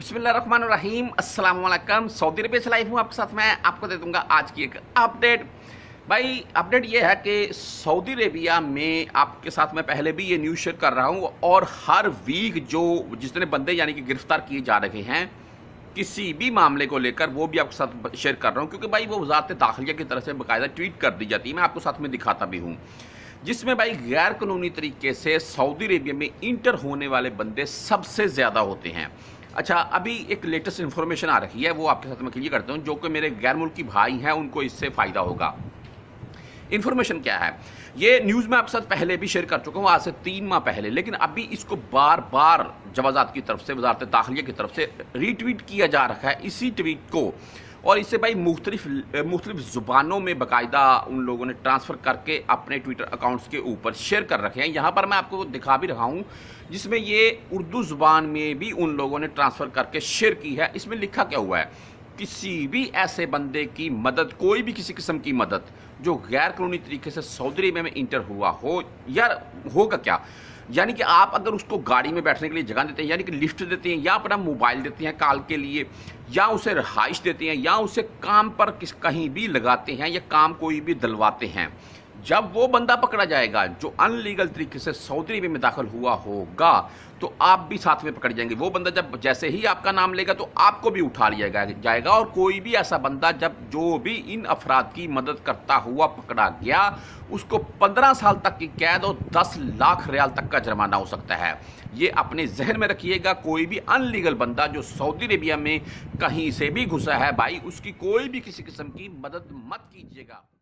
بسم اللہ الرحمن الرحیم السلام علیکم سعودی عربیہ سے لائف ہوں آپ کے ساتھ میں آپ کو دے دوں گا آج کی ایک اپڈیٹ بھائی اپ ڈیٹ یہ ہے کہ سعودی عربیہ میں آپ کے ساتھ میں پہلے بھی یہ نیوز شیئر کر رہا ہوں اور ہر ویک جو جتنے بندے یعنی کہ گرفتار کیے جا رہے ہیں کسی بھی معاملے کو لے کر وہ بھی آپ کے ساتھ شیئر کر رہا ہوں کیونکہ بھائی وہ وزارت داخلیہ کی طرح سے باقاعدہ ٹویٹ کر دی جاتی ہے میں آپ کو ساتھ میں دکھاتا بھی ہوں جس میں بھائی غیر قانونی طریقے سے سعودی عربیہ میں انٹر ہونے والے بندے سب سے زیادہ ہوتے ہیں اچھا ابھی ایک لیٹسٹ انفارمیشن آ رہی ہے وہ آپ کے ساتھ میں کلیئر کرتا ہوں جو کہ میرے غیر ملکی بھائی ہیں ان کو اس سے فائدہ ہوگا انفارمیشن کیا ہے یہ نیوز میں آپ کے ساتھ پہلے بھی شیئر کر چکا ہوں آج سے تین ماہ پہلے لیکن ابھی اس کو بار بار جوازات کی طرف سے وزارت داخلیہ کی طرف سے ریٹویٹ کیا جا رہا ہے اسی ٹویٹ کو اور اسے بھائی مختلف مختلف زبانوں میں باقاعدہ ان لوگوں نے ٹرانسفر کر کے اپنے ٹویٹر اکاؤنٹس کے اوپر شیئر کر رکھے ہیں یہاں پر میں آپ کو دکھا بھی رہا ہوں جس میں یہ اردو زبان میں بھی ان لوگوں نے ٹرانسفر کر کے شیئر کی ہے اس میں لکھا کیا ہوا ہے کسی بھی ایسے بندے کی مدد کوئی بھی کسی قسم کی مدد جو غیر قانونی طریقے سے سعودی عربیہ میں انٹر ہوا ہو یا ہوگا کیا یعنی کہ آپ اگر اس کو گاڑی میں بیٹھنے کے لیے جگہ دیتے ہیں یعنی کہ لفٹ دیتے ہیں یا اپنا موبائل دیتے ہیں کال کے لیے یا اسے رہائش دیتے ہیں یا اسے کام پر کہیں بھی لگاتے ہیں یا کام کوئی بھی دلواتے ہیں جب وہ بندہ پکڑا جائے گا جو ان لیگل طریقے سے سعودی عربیہ میں داخل ہوا ہوگا تو آپ بھی ساتھ میں پکڑ جائیں گے وہ بندہ جب جیسے ہی آپ کا نام لے گا تو آپ کو بھی اٹھا لیا جائے گا اور کوئی بھی ایسا بندہ جب جو بھی ان افراد کی مدد کرتا ہوا پکڑا گیا اس کو پندرہ سال تک کی قید اور دس لاکھ ریال تک کا جرمانہ ہو سکتا ہے یہ اپنے ذہن میں رکھیے گا کوئی بھی ان لیگل بندہ جو سعودی عربیہ میں کہیں سے بھی گھسا ہے بھائی اس کی کوئی بھی کسی قسم کی مدد مت کیجیے گا